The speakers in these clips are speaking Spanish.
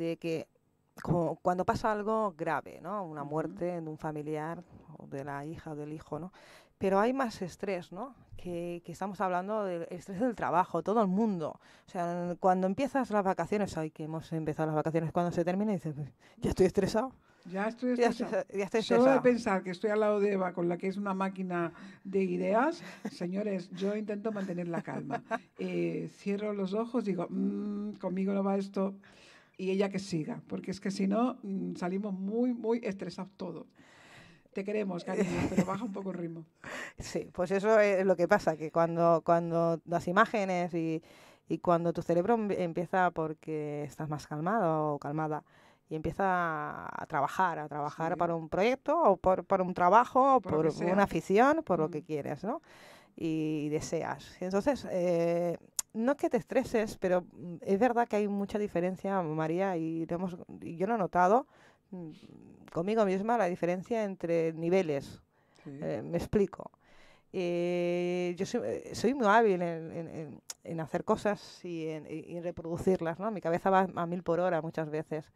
de que cuando pasa algo grave, ¿no? Una muerte de un familiar o de la hija o del hijo, ¿no? Pero hay más estrés, ¿no? Que, estamos hablando del estrés del trabajo, todo el mundo. O sea, cuando empiezas las vacaciones, hoy que hemos empezado las vacaciones, cuando se termina dices, pues, ya estoy estresado. Ya estoy estresado. Ya, estoy estresado. Solo de pensar que estoy al lado de Eva, con la que es una máquina de ideas, señores, yo intento mantener la calma. Eh, cierro los ojos, digo, mm, conmigo no va esto y ella que siga, porque es que si no mm, salimos muy, muy estresados todos. Te queremos, cariño, pero baja un poco el ritmo. Sí, pues eso es lo que pasa, que cuando, cuando las imágenes y, y cuando tu cerebro empieza porque estás más calmado o calmada y empieza a trabajar, a trabajar para un proyecto o por, para un trabajo o por, una afición, por lo que quieres, ¿no? Y, deseas. Entonces, eh, no que te estreses, pero mm, es verdad que hay mucha diferencia, María, y, hemos, yo lo he notado mm, conmigo misma la diferencia entre niveles. Eh, me explico. Eh, yo soy, eh, soy, muy hábil en, hacer cosas y en, reproducirlas, ¿no? Mi cabeza va a mil por hora muchas veces.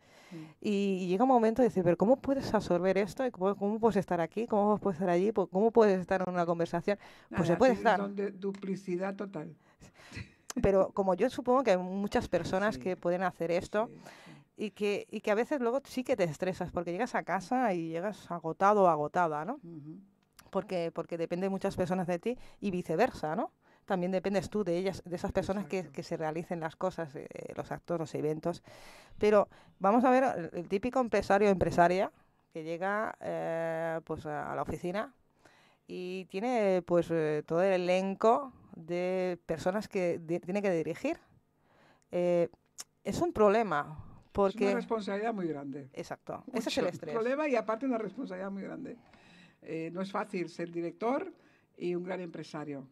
Y, llega un momento de decir, pero ¿cómo puedes absorber esto? cómo, puedes estar aquí? ¿Cómo puedes estar allí? ¿Cómo puedes estar en una conversación? Ah, pues se puede estar... De duplicidad total. pero como yo supongo que hay muchas personas que pueden hacer esto y que, y que a veces luego sí que te estresas porque llegas a casa y llegas agotado o agotada, ¿no? porque, porque depende muchas personas de ti y viceversa, ¿no? También dependes tú de ellas, de esas personas que, que, se realicen las cosas, eh, eh, los actos, los eventos. Pero vamos a ver el, típico empresario o empresaria que llega eh, pues a, la oficina y tiene pues todo el elenco de personas que tiene que dirigir, eh, es un problema. Porque... Es una responsabilidad muy grande. Exacto, ese es el estrés. Un problema y aparte una responsabilidad muy grande. Eh, no es fácil ser director y un gran empresario.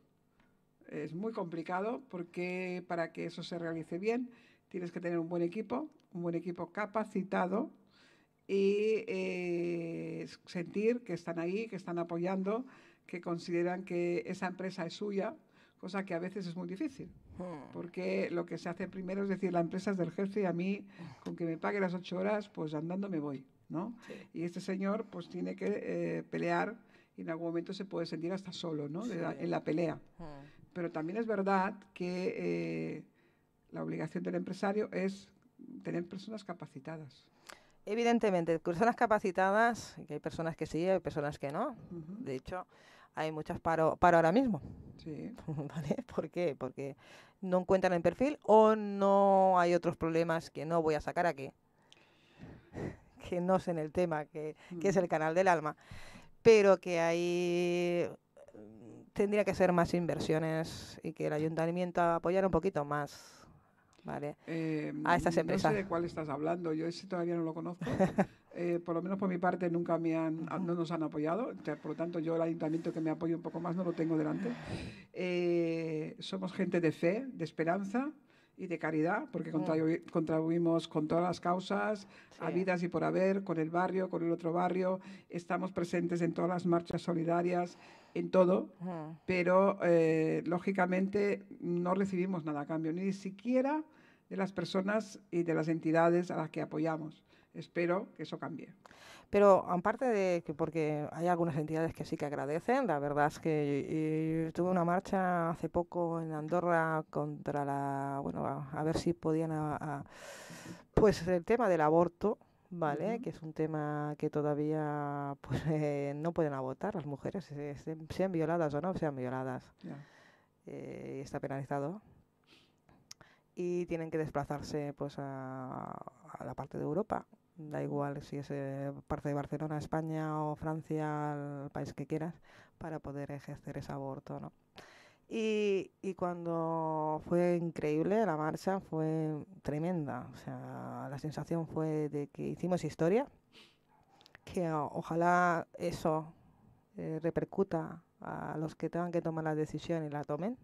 Es muy complicado porque para que eso se realice bien tienes que tener un buen equipo, un buen equipo capacitado y eh, sentir que están ahí, que están apoyando, que consideran que esa empresa es suya cosa que a veces es muy difícil, hmm. porque lo que se hace primero es decir, la empresa es del jefe y a mí, con que me pague las ocho horas, pues andando me voy, ¿no? Y este señor, pues tiene que eh, pelear y en algún momento se puede sentir hasta solo, ¿no? en la pelea. Hmm. Pero también es verdad que eh, la obligación del empresario es tener personas capacitadas. Evidentemente, personas capacitadas, que hay personas que sí, hay personas que no, de hecho hay muchas paro, ahora mismo. Sí. ¿Vale? ¿Por qué? Porque no encuentran el perfil o no hay otros problemas que no voy a sacar aquí, que no sé en el tema, que, es mm. el canal del alma, pero que hay tendría que ser más inversiones y que el ayuntamiento apoyara un poquito más. ¿Vale? Eh, a estas empresas. de cuál estás hablando, yo ese todavía no lo conozco. Eh, por lo menos por mi parte, nunca me han, no nos han apoyado. Por lo tanto, yo el ayuntamiento que me apoya un poco más no lo tengo delante. Eh, somos gente de fe, de esperanza y de caridad, porque mm. contribuimos con todas las causas, a vidas y por haber, con el barrio, con el otro barrio. Estamos presentes en todas las marchas solidarias, en todo, pero eh, lógicamente no recibimos nada a cambio, ni siquiera de las personas y de las entidades a las que apoyamos espero que eso cambie. Pero aparte de que, porque hay algunas entidades que sí que agradecen, la verdad es que tuve una marcha hace poco en Andorra contra la, bueno, a, ver si podían, pues el tema del aborto, ¿vale? Que es un tema que todavía pues, eh, no pueden abortar las mujeres, eh, sean violadas o no sean violadas. Eh, está penalizado y tienen que desplazarse pues a, la parte de Europa da igual si es eh, parte de Barcelona, España o Francia, el país que quieras, para poder ejercer ese aborto, Y, cuando fue increíble, la marcha fue tremenda. O sea, la sensación fue de que hicimos historia, que ojalá eso eh, repercuta a los que tengan que tomar la decisión y la tomen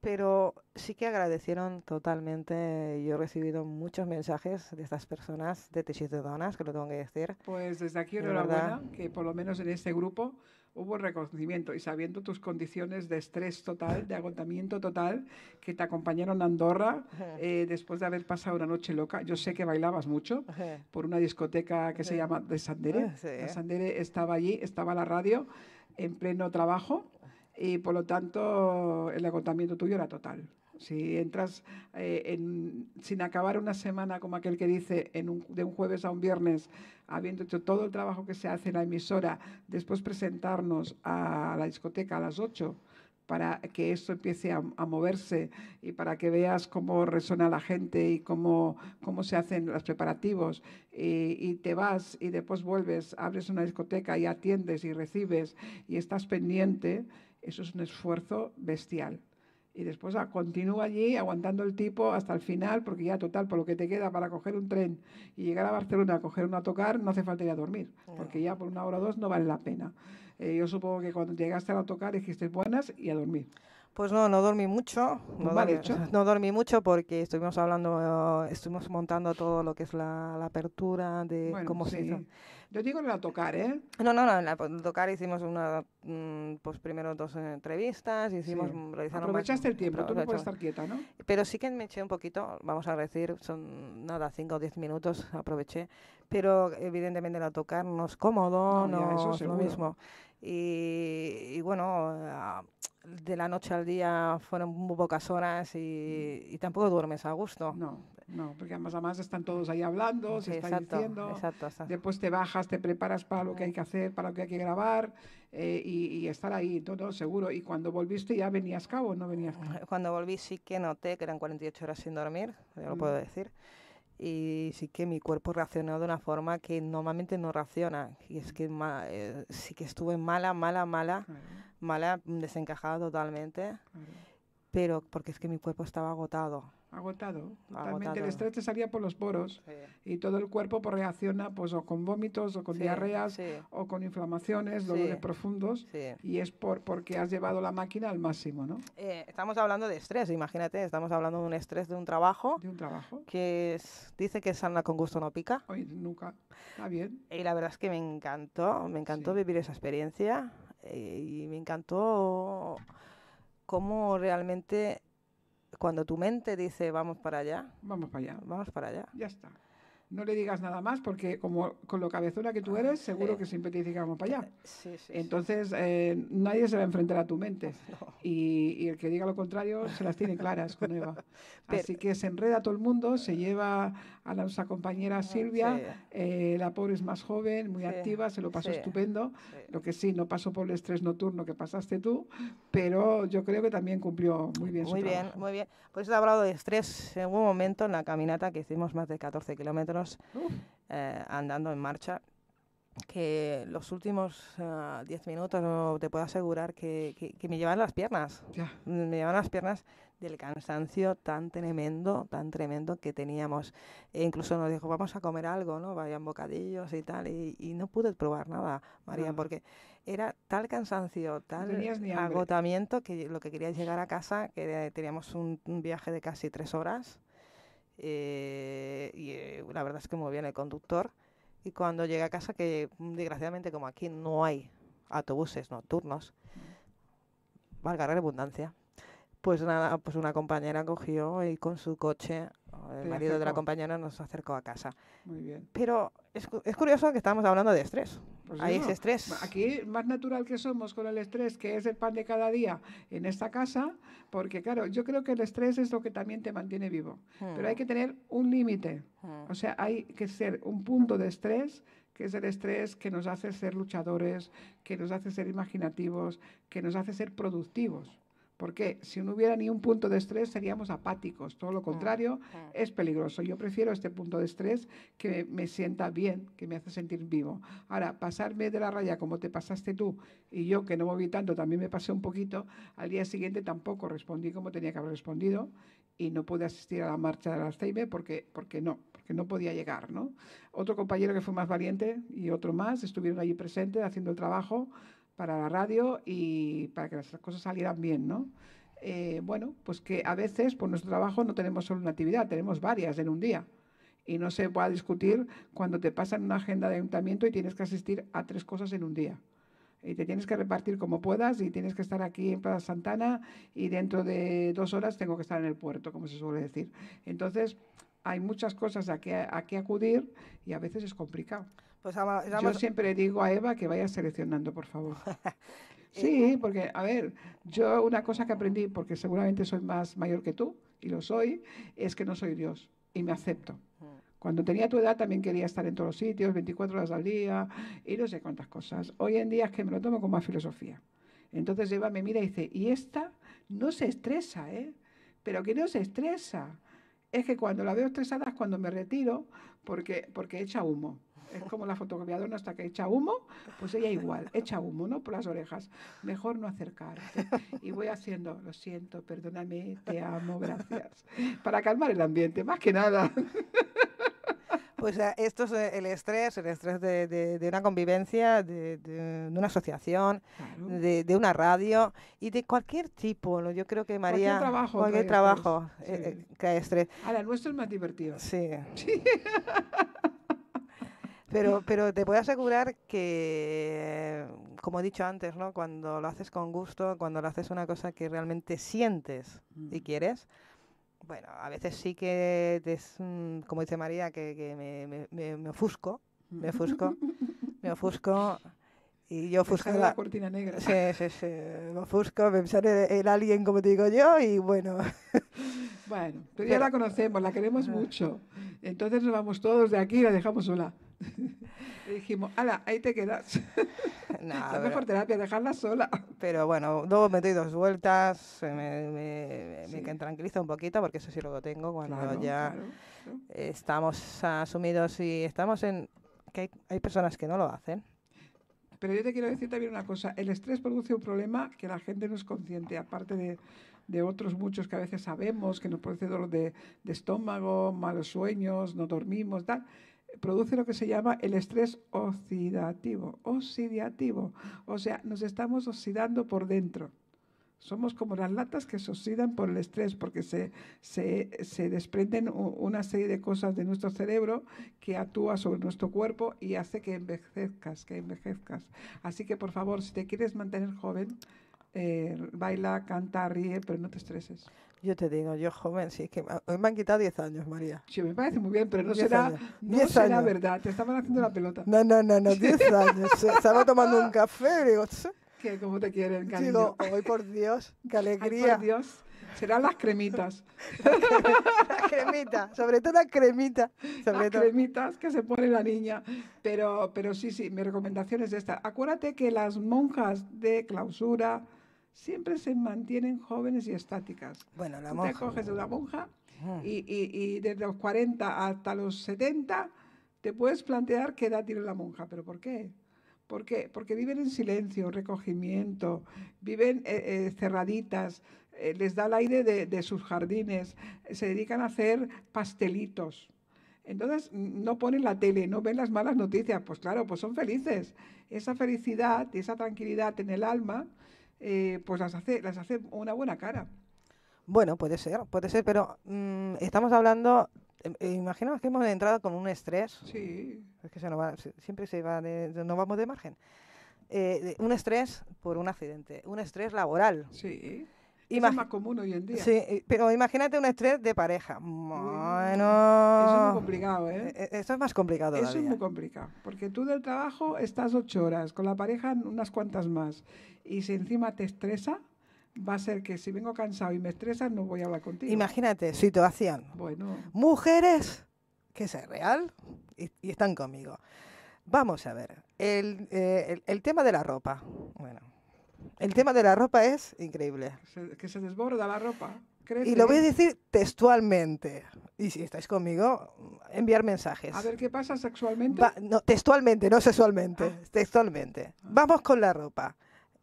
pero sí que agradecieron totalmente. Yo he recibido muchos mensajes de estas personas de de Donas, que lo tengo que decir. Pues desde aquí enhorabuena, que por lo menos en este grupo hubo reconocimiento y sabiendo tus condiciones de estrés total, de agotamiento total, que te acompañaron a Andorra eh, después de haber pasado una noche loca. Yo sé que bailabas mucho por una discoteca que se llama De Sandere. Ah, Sandere estaba allí, estaba la radio en pleno trabajo y por lo tanto el agotamiento tuyo era total. Si entras eh, sin acabar una semana, como aquel que dice, en un, de un jueves a un viernes, habiendo hecho todo el trabajo que se hace en la emisora, después presentarnos a la discoteca a las 8 para que esto empiece a, moverse y para que veas cómo resuena la gente y cómo, cómo se hacen los preparativos. Y, y, te vas y después vuelves, abres una discoteca y atiendes y recibes y estás pendiente eso es un esfuerzo bestial. Y después ah, continúa allí aguantando el tipo hasta el final, porque ya total, por lo que te queda para coger un tren y llegar a Barcelona a coger una tocar, no hace falta ir a dormir, porque ya por una hora o dos no vale la pena. Eh, yo supongo que cuando llegaste la tocar dijiste buenas y a dormir. Pues no, no dormí mucho. No, dormí, mucho porque estuvimos hablando, estuvimos montando todo lo que es la, apertura de cómo se hizo. Yo digo en la tocar, ¿eh? No, no, no, en la pues, tocar hicimos una, mm, pues primero dos entrevistas, hicimos, mm, Aprovechaste el tiempo, tú no puedes estar quieta, ¿no? Pero sí que me eché un poquito, vamos a decir, son nada, cinco o diez minutos aproveché, pero evidentemente la tocar no es cómodo, no, es lo mismo. y, bueno, ah, de la noche al día fueron muy pocas horas mm. y, tampoco duermes a gusto. No, no, porque además, además están todos ahí hablando, se están diciendo. Después te bajas, te preparas para lo que hay que hacer, para lo que hay que grabar eh, y, estar ahí, todo seguro. Y cuando volviste ya venías cabo, ¿no venías cabo? Cuando volví sí que noté que eran 48 horas sin dormir, ya lo mm. puedo decir y sí que mi cuerpo reaccionó de una forma que normalmente no reacciona. Y es mm. que eh, sí que estuve mala, mala, mala mala, desencajada totalmente, pero porque es que mi cuerpo estaba agotado. Agotado, totalmente. El estrés te salía por los poros y todo el cuerpo pues reacciona pues o con vómitos o con diarreas o con inflamaciones, dolores profundos y es por porque has llevado la máquina al máximo, ¿no? Eh, estamos hablando de estrés, imagínate, estamos hablando de un estrés de un trabajo. De un trabajo. Que dice que sana con gusto no pica. nunca. Está bien. Y la verdad es que me encantó, me encantó vivir esa experiencia. Eh, y me encantó cómo realmente cuando tu mente dice vamos para allá. Vamos para allá. Vamos para allá. Ya está. No le digas nada más porque como con lo cabezona que tú ah, eres, seguro eh, que siempre te dice que vamos para allá. Eh, Entonces nadie se va a enfrentar a tu mente. Y, el que diga lo contrario se las tiene claras con Eva. Así que se enreda todo el mundo, se lleva a nuestra compañera ah, Silvia. Eh, la pobre es más joven, muy activa, se lo pasó estupendo. Lo que sí, no pasó por el estrés nocturno que pasaste tú, pero yo creo que también cumplió muy bien. Muy su bien, trabajo. muy bien. Pues he hablado de estrés en un momento en la caminata que hicimos más de 14 kilómetros eh, andando en marcha que los últimos 10 eh, minutos te puedo asegurar que, que, me llevan las piernas. Mm, me llevan las piernas del cansancio tan tremendo, tan tremendo que teníamos. E incluso nos dijo, vamos a comer algo, ¿no? Vayan bocadillos y tal. Y, no pude probar nada, María, porque era tal cansancio, tal agotamiento que lo que quería es llegar a casa, que teníamos un, viaje de casi tres horas. Eh, y eh, la verdad es que muy bien el conductor. Y cuando llega a casa, que mm, desgraciadamente como aquí no hay autobuses nocturnos, mm. valga la redundancia, pues nada, pues una compañera cogió y con su coche, el marido de la compañera nos acercó a casa. Muy bien. Pero es, curioso que estamos hablando de estrés. Hay Ahí estrés. Aquí, más natural que somos con el estrés, que es el pan de cada día en esta casa, porque claro, yo creo que el estrés es lo que también te mantiene vivo. Pero hay hmm. que tener un límite. Hmm. O sea, hay que ser un punto de estrés que es el estrés que nos hace ser luchadores, que nos hace ser imaginativos, que nos hace ser productivos. Porque si no hubiera ni un punto de estrés seríamos apáticos. Todo lo contrario es peligroso. Yo prefiero este punto de estrés que me sienta bien, que me hace sentir vivo. Ahora, pasarme de la raya como te pasaste tú y yo que no moví tanto, también me pasé un poquito, al día siguiente tampoco respondí como tenía que haber respondido y no pude asistir a la marcha de las porque, porque no, porque no podía llegar. ¿no? Otro compañero que fue más valiente y otro más estuvieron allí presentes haciendo el trabajo para la radio y para que las cosas salieran bien, ¿no? Eh, bueno, pues que a veces por nuestro trabajo no tenemos solo una actividad, tenemos varias en un día. Y no se va a discutir cuando te pasan una agenda de ayuntamiento y tienes que asistir a tres cosas en un día. Y te tienes que repartir como puedas y tienes que estar aquí en Plaza Santana y dentro de dos horas tengo que estar en el puerto, como se suele decir. Entonces, hay muchas cosas a que, acudir y a veces es complicado. Pues Yo siempre digo a Eva que vaya seleccionando, por favor. sí, eh, eh. porque, a ver, yo una cosa que aprendí, porque seguramente soy más mayor que tú, y lo soy, es que no soy Dios y me acepto. Mm. Cuando tenía tu edad también quería estar en todos los sitios, 24 horas al día y no sé cuántas cosas. Hoy en día es que me lo tomo con más filosofía. Entonces Eva me mira y dice, y esta no se estresa, ¿eh? Pero que no se estresa es que cuando la veo estresada es cuando me retiro porque, porque echa humo. Es como la fotocopiadora hasta que echa humo, pues ella igual, echa humo, ¿no? Por las orejas. Mejor no acercarte. Y voy haciendo, lo siento, perdóname, te amo, gracias. Para calmar el ambiente, más que nada. Pues eh, esto es eh, el estrés, el estrés de, una convivencia, de, una asociación, de, una radio y de cualquier tipo. ¿no? Yo creo que María... Cualquier trabajo. Cualquier trabajo estrés. Eh, ah, nuestro es más divertido. Sí. Pero, pero te puedo asegurar que, como he dicho antes, ¿no? cuando lo haces con gusto, cuando lo haces una cosa que realmente sientes y quieres, bueno, a veces sí que, mm, como dice María, que, me, me, ofusco, me mm. ofusco, me ofusco. Y yo ofusco. La, cortina negra. Sí, sí, sí. Me ofusco, pensar en, en alguien como te digo yo y bueno. Bueno, pero ya la conocemos, la queremos mucho. Entonces nos vamos todos de aquí y la dejamos sola. Le dijimos, ala, ahí te quedas. no te mejor terapia, dejarla sola. Pero bueno, luego me doy dos vueltas, me, me, tranquiliza un poquito, porque eso sí lo tengo cuando ya estamos asumidos y estamos en... que hay, personas que no lo hacen. Pero yo te quiero decir también una cosa, el estrés produce un problema que la gente no es consciente, aparte de, de otros muchos que a veces sabemos, que nos produce dolor de, de estómago, malos sueños, no dormimos, tal produce lo que se llama el estrés oxidativo, oxidativo, o sea, nos estamos oxidando por dentro. Somos como las latas que se oxidan por el estrés, porque se, desprenden una serie de cosas de nuestro cerebro que actúa sobre nuestro cuerpo y hace que envejezcas, que envejezcas. Así que, por favor, si te quieres mantener joven, eh, baila, canta, ríe, pero no te estreses. Yo te digo, yo joven, sí, que hoy me han quitado 10 años, María. Sí, me parece muy bien, pero no será, 10 años. verdad, te estaban haciendo la pelota. No, no, no, no, 10 años. Estaba tomando un café, digo, que cómo te quieren, cariño. Digo, hoy por Dios, qué alegría. Ay, por Dios. Serán las cremitas. las cremitas, sobre todo la cremita. Sobre las cremitas que se pone la niña. Pero, pero sí, sí, mi recomendación es esta. Acuérdate que las monjas de clausura, siempre se mantienen jóvenes y estáticas. Bueno, la monja. Tú te coges una monja y, desde los 40 hasta los 70 te puedes plantear qué edad tiene la monja, pero ¿por qué? Porque viven en silencio, recogimiento, viven eh, eh, cerraditas, eh, les da el aire de, de sus jardines, se dedican a hacer pastelitos. Entonces no ponen la tele, no ven las malas noticias, pues claro, pues son felices. Esa felicidad y esa tranquilidad en el alma eh, pues las hace, las hace una buena cara. Bueno, puede ser, puede ser, pero mm, estamos hablando, em, eh, que hemos entrado con un estrés. Sí. Es que siempre se va nos vamos de margen. Eh, un estrés por un accidente, un estrés laboral. Sí. es más común hoy en día. Sí, pero imagínate un estrés de pareja. Mm. Bueno. Eso es muy complicado, ¿eh? E, e, eso es más complicado. Eso es muy complicado, porque tú del trabajo estás ocho horas, con la pareja unas cuantas más y si encima te estresa, va a ser que si vengo cansado y me estresas, no voy a hablar contigo. Imagínate, situación. Bueno. Mujeres, que es real, y, están conmigo. Vamos a ver, eh, el, el, tema de la ropa. Bueno, el tema de la ropa es increíble. que se desborda la ropa. Y lo voy a decir textualmente. Y si estáis conmigo, enviar mensajes. A ver qué pasa sexualmente. no, textualmente, no sexualmente. Ah. Textualmente. Vamos con la ropa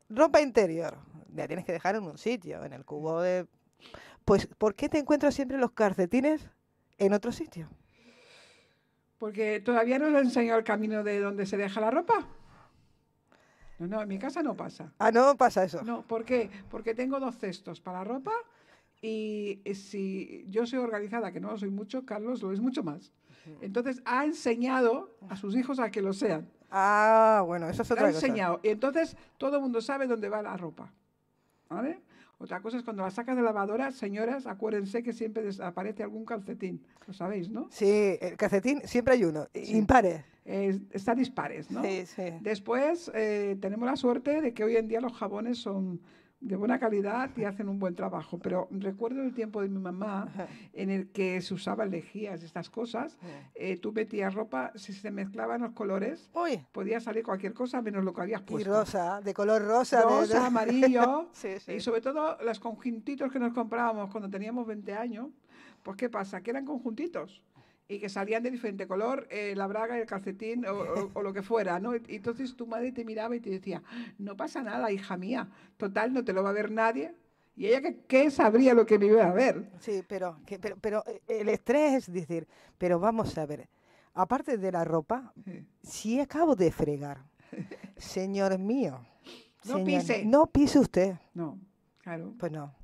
ropa interior, la tienes que dejar en un sitio, en el cubo de... Pues, ¿por qué te encuentras siempre los calcetines en otro sitio? Porque todavía no lo he enseñado el camino de dónde se deja la ropa. No, no, en mi casa no pasa. Ah, no pasa eso. No, ¿por qué? Porque tengo dos cestos para ropa y eh, si yo soy organizada, que no lo soy mucho, Carlos lo es mucho más. Entonces ha enseñado a sus hijos a que lo sean. Ah, bueno, eso es otra cosa. enseñado. Y entonces todo el mundo sabe dónde va la ropa. ¿Vale? Otra cosa es cuando la sacas de lavadora, señoras, acuérdense que siempre desaparece algún calcetín. Lo sabéis, ¿no? Sí, el calcetín siempre hay uno. impar Impares. está dispares, ¿no? Sí, sí. Después eh, tenemos la suerte de que hoy en día los jabones son de buena calidad y hacen un buen trabajo. Pero recuerdo el tiempo de mi mamá en el que se usaban lejías, estas cosas. Eh, tú metías ropa, si se mezclaban los colores, podía salir cualquier cosa menos lo que habías puesto. Y rosa, de color rosa. Rosa, amarillo. sí, sí. Y sobre todo los conjuntitos que nos comprábamos cuando teníamos 20 años. Pues ¿qué pasa? Que eran conjuntitos y que salían de diferente color, eh, la braga, el calcetín o, lo que fuera, ¿no? entonces tu madre te miraba y te decía, no pasa nada, hija mía, total, no te lo va a ver nadie. Y ella, ¿qué, sabría lo que me iba a ver? Sí, pero, pero, pero eh, el estrés es decir, pero vamos a ver, aparte de la ropa, si acabo de fregar, señor mío, no pise. No pise usted. No, claro. Pues no.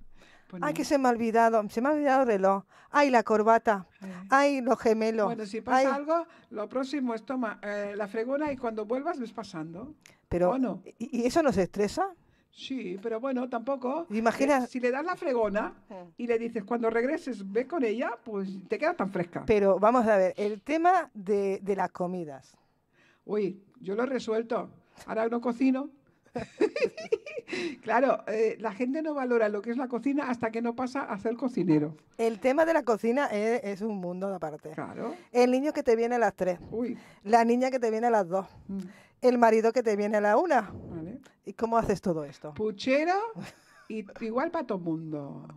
Ay, que se me ha olvidado, se me ha olvidado el reloj. Ay, la corbata. Ay, los gemelos. Bueno, si pasa algo, lo próximo es toma eh, la fregona y cuando vuelvas ves pasando. Pero, ¿y, eso eso nos estresa? Sí, pero bueno, tampoco. Imagina. Eh, si le das la fregona y le dices, cuando regreses, ve con ella, pues te quedas tan fresca. Pero vamos a ver, el tema de, de las comidas. Uy, yo lo he resuelto. Ahora no cocino. Claro, eh, la gente no valora lo que es la cocina hasta que no pasa a ser cocinero. El tema de la cocina e, es, un mundo aparte. El niño que te viene a las tres, La niña que te viene a las dos, mm. El marido que te viene a la una, ¿Y cómo haces todo esto? Puchero, y, igual para todo mundo.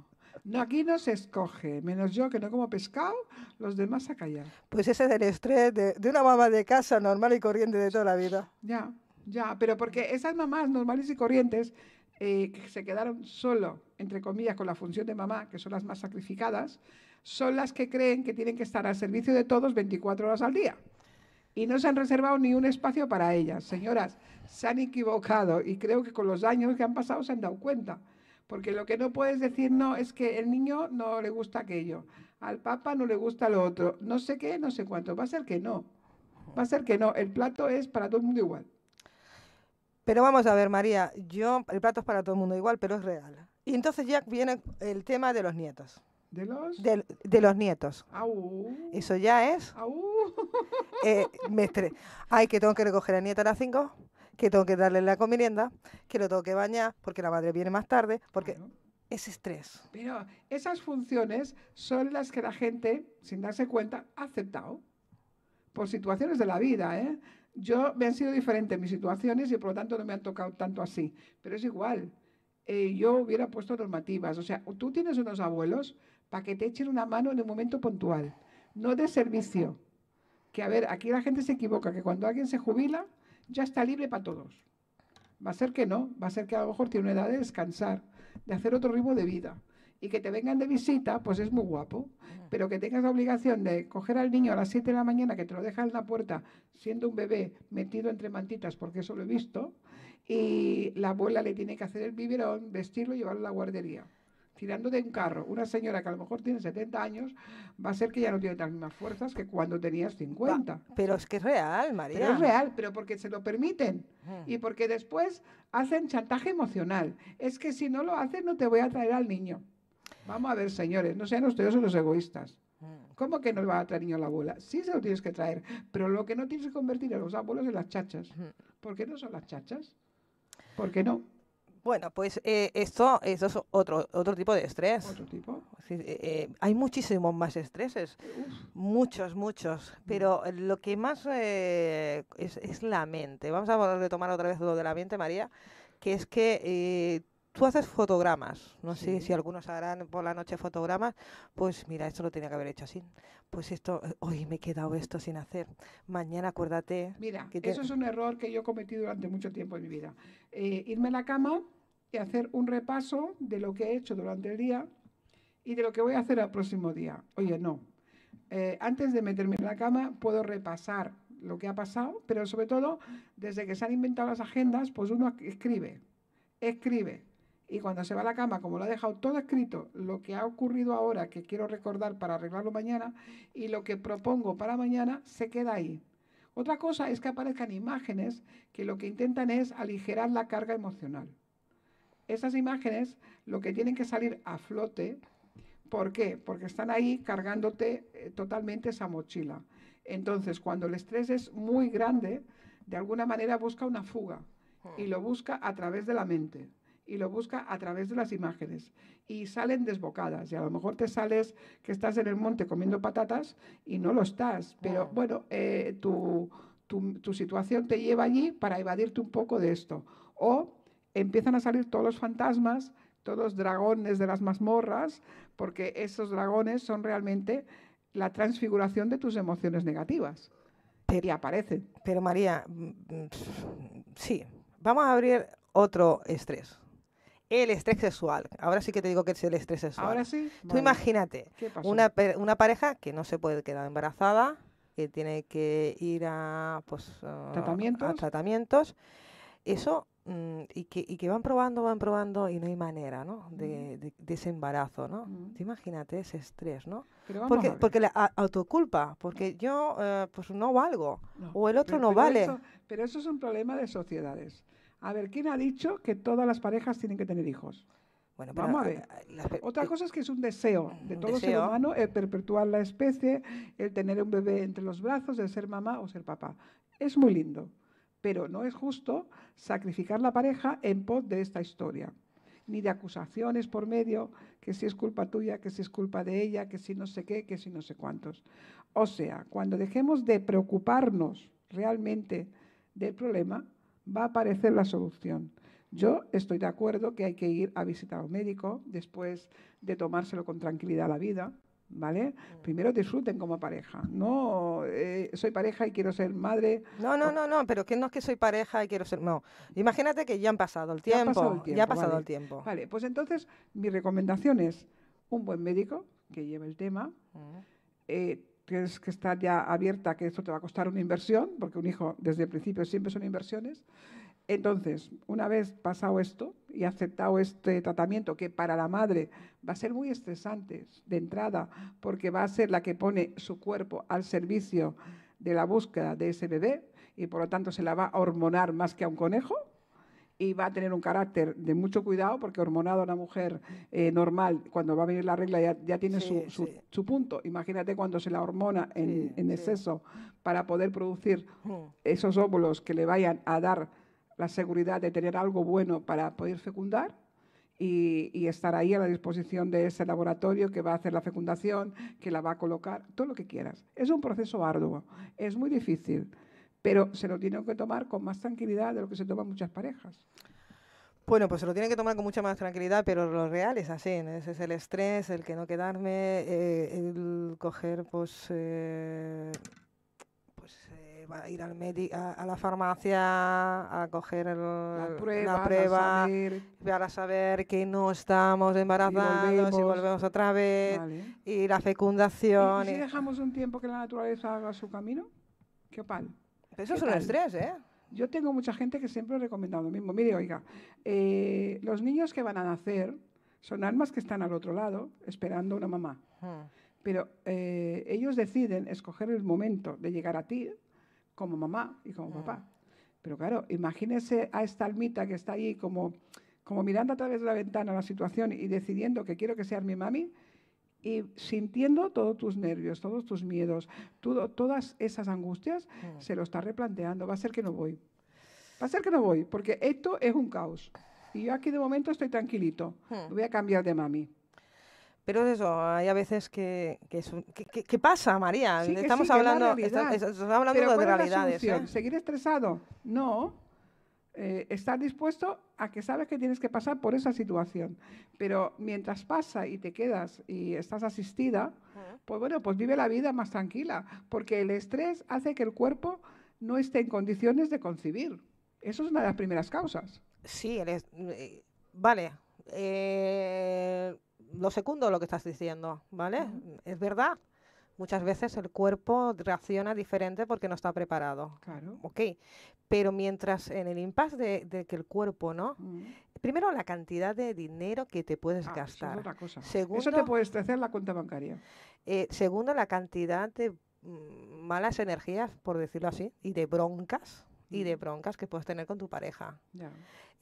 No, aquí no se escoge, menos yo que no como pescado, los demás a callar. Pues ese es el estrés de, de una mamá de casa normal y corriente de toda la vida. Ya. Ya, pero porque esas mamás normales y corrientes eh, que se quedaron solo, entre comillas, con la función de mamá, que son las más sacrificadas, son las que creen que tienen que estar al servicio de todos 24 horas al día. Y no se han reservado ni un espacio para ellas. Señoras, se han equivocado y creo que con los años que han pasado se han dado cuenta. Porque lo que no puedes decir no es que el niño no le gusta aquello, al papá no le gusta lo otro, no sé qué, no sé cuánto. Va a ser que no. Va a ser que no. El plato es para todo el mundo igual. Pero vamos a ver, María, yo, el plato es para todo el mundo igual, pero es real. Y entonces ya viene el tema de los nietos. ¿De los? De, los nietos. Au. Eso ya es. Eh, me Ay, que tengo que recoger a la nieta a las 5, que tengo que darle la comienda, que lo tengo que bañar, porque la madre viene más tarde, porque es estrés. Pero esas funciones son las que la gente, sin darse cuenta, ha aceptado. Por situaciones de la vida, ¿eh? Yo me han sido diferentes mis situaciones y por lo tanto no me han tocado tanto así, pero es igual. Eh, yo hubiera puesto normativas. O sea, tú tienes unos abuelos para que te echen una mano en un momento puntual, no de servicio. Que a ver, aquí la gente se equivoca, que cuando alguien se jubila ya está libre para todos. Va a ser que no, va a ser que a lo mejor tiene una edad de descansar, de hacer otro ritmo de vida y que te vengan de visita, pues es muy guapo. Pero que tengas la obligación de coger al niño a las 7 de la mañana, que te lo dejan en la puerta, siendo un bebé metido entre mantitas, porque eso lo he visto, y la abuela le tiene que hacer el biberón, vestirlo y llevarlo a la guardería tirando de un carro, una señora que a lo mejor tiene 70 años, va a ser que ya no tiene tantas mismas fuerzas que cuando tenías 50. Ah, pero es que es real, María. es real, pero porque se lo permiten. Y porque después hacen chantaje emocional. Es que si no lo haces, no te voy a traer al niño. Vamos a ver, señores, no sean ustedes los egoístas. Mm. ¿Cómo que no va a traer niño a la abuela? Sí se lo tienes que traer, pero lo que no tienes que convertir a los abuelos en las chachas. ¿Por qué no son las chachas? ¿Por qué no? Bueno, pues eh, esto, es otro, otro tipo de estrés. ¿Otro tipo? Eh, eh, hay muchísimos más estreses, muchos, muchos, pero lo que más es, es, la mente. Vamos a volver a tomar otra vez lo de la mente, María, que es que tú haces fotogramas, no sé si algunos harán por la noche fotogramas, pues mira, esto lo tenía que haber hecho así. Pues esto, hoy me he quedado esto sin hacer. Mañana acuérdate. Mira, eso es un error que yo he cometido durante mucho tiempo en mi vida. Eh, irme a la cama y hacer un repaso de lo que he hecho durante el día y de lo que voy a hacer al próximo día. Oye, no. Eh, antes de meterme en la cama puedo repasar lo que ha pasado, pero sobre todo, desde que se han inventado las agendas, pues uno escribe, escribe, y cuando se va a la cama, como lo ha dejado todo escrito, lo que ha ocurrido ahora, que quiero recordar para arreglarlo mañana, y lo que propongo para mañana, se queda ahí. Otra cosa es que aparezcan imágenes que lo que intentan es aligerar la carga emocional. Esas imágenes lo que tienen que salir a flote, ¿por qué? Porque están ahí cargándote eh, totalmente esa mochila. Entonces, cuando el estrés es muy grande, de alguna manera busca una fuga y mm. lo busca a través de la mente y lo busca a través de las imágenes y salen desbocadas y a lo mejor te sales que estás en el monte comiendo patatas y no lo estás, pero bueno, eh, tu, situación te lleva allí para evadirte un poco de esto o empiezan a salir todos los fantasmas, todos los dragones de las mazmorras, porque esos dragones son realmente la transfiguración de tus emociones negativas. te y Pero María, mm, mm, sí, vamos a abrir otro estrés el estrés sexual. Ahora sí que te digo que es el estrés sexual. Ahora sí. Tú imagínate una, pareja que no se puede quedar embarazada, que tiene que ir a, pues, ¿Tratamientos? tratamientos. Eso mm, y que, van probando, van probando y no hay manera, De, ese embarazo, ¿no? Imagínate ese estrés, ¿no? porque porque la autoculpa, porque yo eh, pues no valgo o el otro no vale. pero eso es un problema de sociedades. A ver, ¿quién ha dicho que todas las parejas tienen que tener hijos? Bueno, pero, Vamos a eh, Otra eh, cosa es que es un deseo de todo ciudadano ser el perpetuar la especie, el tener un bebé entre los brazos, el ser mamá o ser papá. Es muy lindo, pero no es justo sacrificar la pareja en pos de esta historia. Ni de acusaciones por medio, que si es culpa tuya, que si es culpa de ella, que si no sé qué, que si no sé cuántos. O sea, cuando dejemos de preocuparnos realmente del problema, va a aparecer la solución. Yo estoy de acuerdo que hay que ir a visitar a un médico después de tomárselo con tranquilidad la vida, ¿vale? Mm. Primero disfruten como pareja. No, eh, soy pareja y quiero ser madre. No, no, no, no, pero que no es que soy pareja y quiero ser. No. Imagínate que ya han pasado el tiempo. Ya ha pasado el tiempo. vale. pues entonces mi recomendación es un buen médico que lleve el tema. Mm. Eh, tienes que estar ya abierta que esto te va a costar una inversión, porque un hijo desde el principio siempre son inversiones. Entonces, una vez pasado esto y aceptado este tratamiento, que para la madre va a ser muy estresante de entrada, porque va a ser la que pone su cuerpo al servicio de la búsqueda de ese bebé y por lo tanto se la va a hormonar más que a un conejo, y va a tener un carácter de mucho cuidado porque hormonado a una mujer eh, normal, cuando va a venir la regla ya, tiene su, punto. Imagínate cuando se la hormona en, exceso para poder producir mm. esos óvulos que le vayan a dar la seguridad de tener algo bueno para poder fecundar. Y, y, estar ahí a la disposición de ese laboratorio que va a hacer la fecundación, que la va a colocar, todo lo que quieras. Es un proceso arduo, es muy difícil, pero se lo tienen que tomar con más tranquilidad de lo que se toman muchas parejas. Bueno, pues se lo tienen que tomar con mucha más tranquilidad, pero lo real es así. Ese es el estrés, el que no quedarme, eh, el coger, pues, eh, pues eh, ir al a, la farmacia a coger la prueba, a saber, para saber que no estamos embarazados y volvemos, otra vez, y la fecundación. ¿Y, si dejamos un tiempo que la naturaleza haga su camino? ¿Qué opal? Eso son tal? las ¿eh? Yo tengo mucha gente que siempre recomienda recomendado lo mismo. Mire, oiga, eh, los niños que van a nacer son almas que están al otro lado esperando una mamá. Hmm. Pero eh, ellos deciden escoger el momento de llegar a ti como mamá y como hmm. papá. Pero claro, imagínese a esta almita que está ahí como, como mirando a través de la ventana la situación y decidiendo que quiero que sea mi mami y sintiendo todos tus nervios, todos tus miedos, todo, todas esas angustias, mm. se lo está replanteando. Va a ser que no voy. Va a ser que no voy, porque esto es un caos. Y yo aquí de momento estoy tranquilito. Mm. Voy a cambiar de mami. Pero eso, hay a veces que, ¿Qué pasa, María. estamos, hablando, estamos, de realidades. ¿eh? ¿Seguir estresado? No. Eh, estás dispuesto a que sabes que tienes que pasar por esa situación. Pero mientras pasa y te quedas y estás asistida, pues bueno, pues vive la vida más tranquila, porque el estrés hace que el cuerpo no esté en condiciones de concebir. Eso es una de las primeras causas. Sí, eh, vale. Eh, lo segundo lo que estás diciendo, ¿vale? Es verdad muchas veces el cuerpo reacciona diferente porque no está preparado. Claro. Pero mientras en el impasse de, que el cuerpo, ¿no? Mm. Primero, la cantidad de dinero que te puedes ah, gastar. Eso cosa. eso te puedes hacer la cuenta bancaria. Eh, segundo, la cantidad de mm, malas energías, por decirlo así, y de broncas y de mm. broncas que puedes tener con tu pareja.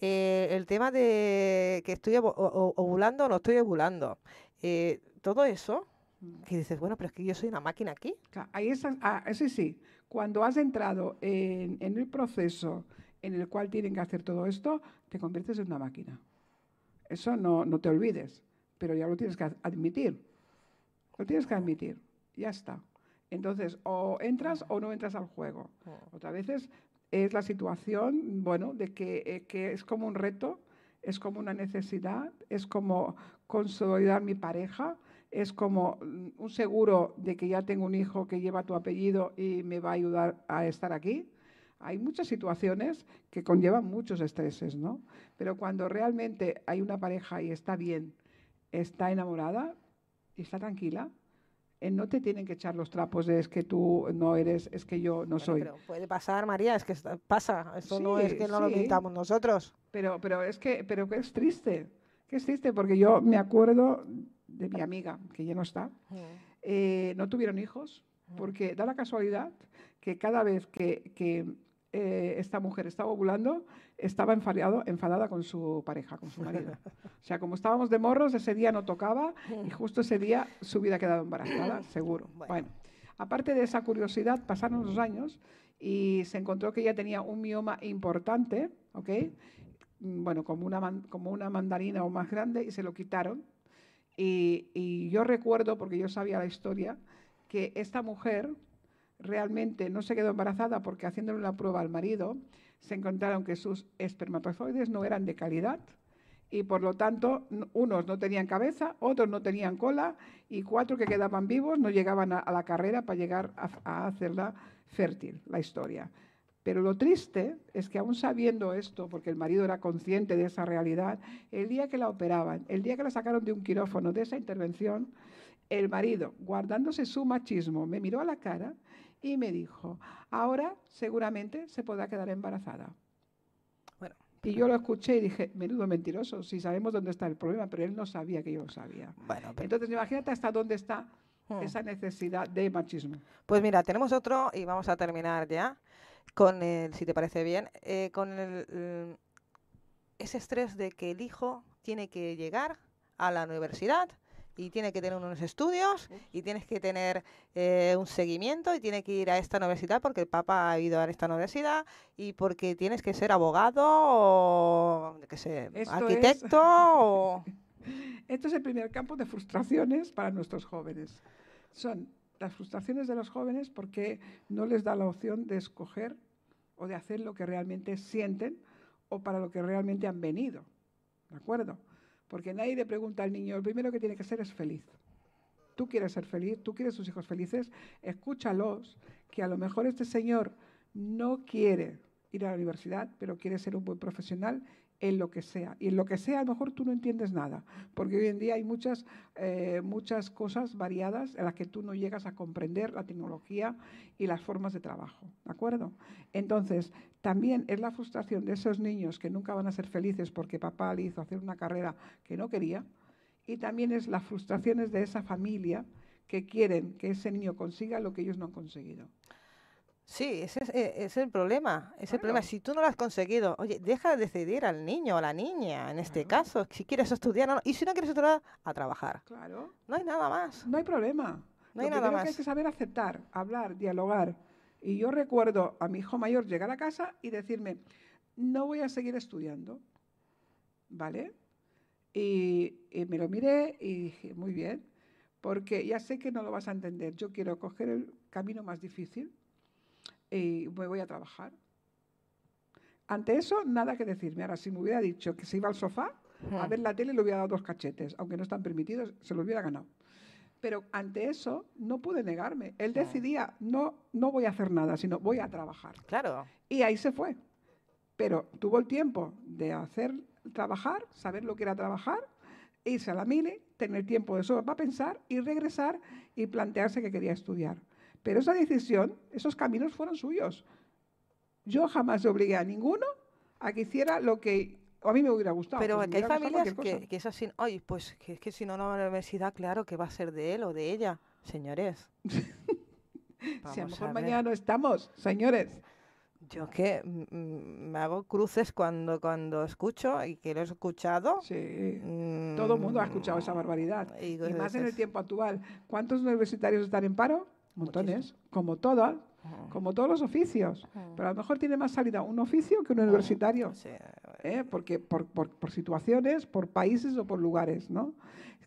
Eh, el tema de que estoy ovulando o no estoy ovulando, eh, todo eso que dices, bueno, pero es que yo soy una máquina aquí. Ahí es, ah, sí, sí. Cuando has entrado en, el proceso en el cual tienen que hacer todo esto, te conviertes en una máquina. Eso no, no te olvides, pero ya lo tienes que admitir. Lo tienes que admitir. Ya está. Entonces, o entras o no entras al juego. Otras veces es la situación, bueno, de que, eh, que es como un reto, es como una necesidad, es como consolidar mi pareja, es como mm, un seguro de que ya tengo un hijo que lleva tu apellido y me va a ayudar a estar aquí. Hay muchas situaciones que conllevan muchos estreses, ¿no? Pero cuando realmente hay una pareja y está bien, está enamorada y está tranquila, eh, no te tienen que echar los trapos de es que tú no eres, es que yo no soy. Pero puede pasar, María, es que pasa, eso no es que no lo quitamos nosotros. Pero, pero es que, pero es triste, que es triste porque yo me acuerdo de mi amiga, que ya no está, eh, no tuvieron hijos, porque da la casualidad que cada vez que, eh, esta mujer estaba ovulando, estaba enfadada con su pareja, con su marido. O sea, como estábamos de morros, ese día no tocaba y justo ese día su vida ha quedado embarazada, seguro. Bueno. aparte de esa curiosidad, pasaron los años y se encontró que ella tenía un mioma importante, ¿ok? Mm, bueno, como una, como una mandarina o más grande y se lo quitaron y, yo recuerdo, porque yo sabía la historia, que esta mujer realmente no se quedó embarazada porque haciéndole una prueba al marido, se encontraron que sus espermatozoides no eran de calidad y por lo tanto unos no tenían cabeza, otros no tenían cola y cuatro que quedaban vivos no llegaban a, la carrera para llegar a hacerla fértil, la historia. Pero lo triste es que aún sabiendo esto, porque el marido era consciente de esa realidad, el día que la operaban, el día que la sacaron de un quirófano, de esa intervención, el marido, guardándose su machismo, me miró a la cara y me dijo, ahora seguramente se podrá quedar embarazada. Bueno, y yo lo escuché y dije, menudo mentiroso, si sabemos dónde está el problema, pero él no sabía que yo lo sabía. Bueno, Entonces imagínate hasta dónde está hmm. esa necesidad de machismo. Pues mira, tenemos otro y vamos a terminar ya con el, si te parece bien, eh, con el, ese estrés de que el hijo tiene que llegar a la universidad y tiene que tener unos estudios y tienes que tener eh, un seguimiento y tiene que ir a esta universidad porque el papá ha ido a esta universidad y porque tienes que ser abogado o sé, arquitecto Esto es el primer campo de frustraciones para nuestros jóvenes. Son las frustraciones de los jóvenes porque no les da la opción de escoger o de hacer lo que realmente sienten o para lo que realmente han venido. ¿De acuerdo? Porque nadie le pregunta al niño, el primero que tiene que ser es feliz. Tú quieres ser feliz, tú quieres tus hijos felices, escúchalos, que a lo mejor este señor no quiere ir a la universidad, pero quiere ser un buen profesional en lo que sea. Y en lo que sea, a lo mejor tú no entiendes nada, porque hoy en día hay muchas, eh, muchas cosas variadas en las que tú no llegas a comprender la tecnología y las formas de trabajo. ¿De acuerdo? Entonces, también es la frustración de esos niños que nunca van a ser felices porque papá le hizo hacer una carrera que no quería, y también es las frustraciones de esa familia que quieren que ese niño consiga lo que ellos no han conseguido. Sí, e, ese es, el problema. problema. Si tú no lo has conseguido, oye, deja de decidir al niño o a la niña, en este caso. Si quieres estudiar, no. y si no quieres estudiar, a trabajar. Claro. No hay nada más. No hay problema. No hay nada más. Que hay que saber aceptar, hablar, dialogar. Y yo recuerdo a mi hijo mayor llegar a casa y decirme, no voy a seguir estudiando. ¿Vale? Y, y me lo miré y dije, muy bien, porque ya sé que no lo vas a entender. Yo quiero coger el camino más difícil y me voy a trabajar. Ante eso, nada que decirme. Ahora, si me hubiera dicho que se iba al sofá a ver la tele, le hubiera dado dos cachetes, aunque no están permitidos, se lo hubiera ganado. Pero ante eso, no pude negarme. Él decidía, no, no voy a hacer nada, sino voy a trabajar. Claro. Y ahí se fue. Pero tuvo el tiempo de hacer trabajar, saber lo que era trabajar, irse a la mile, tener tiempo de eso para pensar y regresar y plantearse que quería estudiar. Pero esa decisión, esos caminos fueron suyos. Yo jamás obligué a ninguno a que hiciera lo que a mí me hubiera gustado. Pero que hay familias que, que, es así, ay, pues que, que si no, no, la universidad, claro que va a ser de él o de ella, señores. si a lo mejor mañana no estamos, señores. Yo que me mm, mm, hago cruces cuando, cuando escucho y que lo he escuchado. Sí. Mm, Todo el mundo ha escuchado esa barbaridad. Y, más en el tiempo actual. ¿Cuántos universitarios están en paro? Montones, como todas, como todos los oficios. Pero a lo mejor tiene más salida un oficio que un universitario. ¿eh? Porque por, por, por, situaciones, por países o por lugares, ¿no?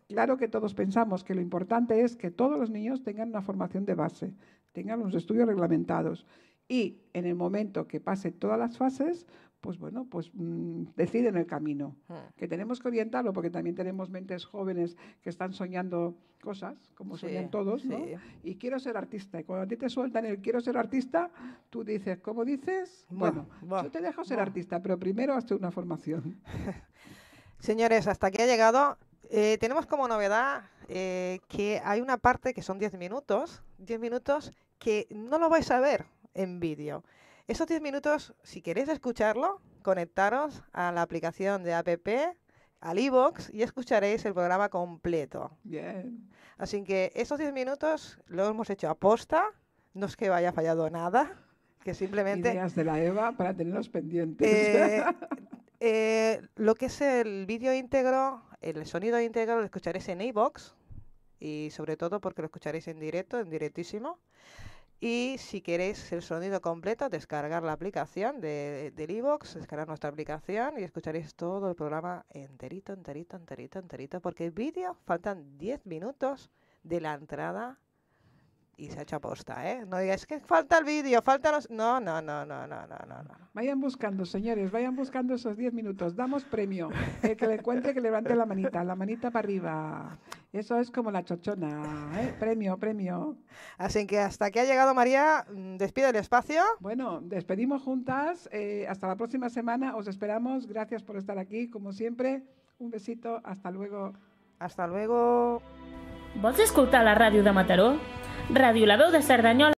Claro que todos pensamos que lo importante es que todos los niños tengan una formación de base, tengan unos estudios reglamentados. Y en el momento que pase todas las fases, pues bueno, pues mm, deciden el camino, hmm. que tenemos que orientarlo porque también tenemos mentes jóvenes que están soñando cosas, como soñan todos, ¿no? Y quiero ser artista. Y cuando a ti te sueltan el quiero ser artista, tú dices, ¿cómo dices? bueno, yo te dejo ser artista, pero primero hazte una formación. Señores, hasta aquí ha llegado. Eh, tenemos como novedad eh, que hay una parte que son 10 minutos, 10 minutos que no lo vais a ver en vídeo. Esos 10 minutos, si queréis escucharlo, conectaros a la aplicación de APP, al iBox y escucharéis el programa completo. Bien. Así que esos 10 minutos lo hemos hecho a posta, no es que vaya fallado nada, que simplemente... Ideas de la EVA para tenerlos pendientes. Eh, eh, lo que es el vídeo íntegro, el sonido íntegro lo escucharéis en iBox y sobre todo porque lo escucharéis en directo, en directísimo. Y si queréis el sonido completo, descargar la aplicación de, del iVoox, descargar nuestra aplicación y escucharéis todo el programa enterito, enterito, enterito, enterito, porque el vídeo faltan 10 minutos de la entrada y se ha hecho aposta, ¿eh? No digas, que falta el vídeo, falta los... No, no, no, no, no, no, no. Vayan buscando, señores, vayan buscando esos 10 minutos. Damos premio. El que le encuentre, que levante la manita, la manita para arriba. Eso es como la chochona, ¿eh? Premio, premio. Así que hasta aquí ha llegado María, mm, despide el espacio. Bueno, despedimos juntas. Eh, hasta la próxima semana. Os esperamos. Gracias por estar aquí, como siempre. Un besito. Hasta luego. Hasta luego. ¿Vos escucháis la radio de Mataró? Ràdio La Veu de Cerdanyola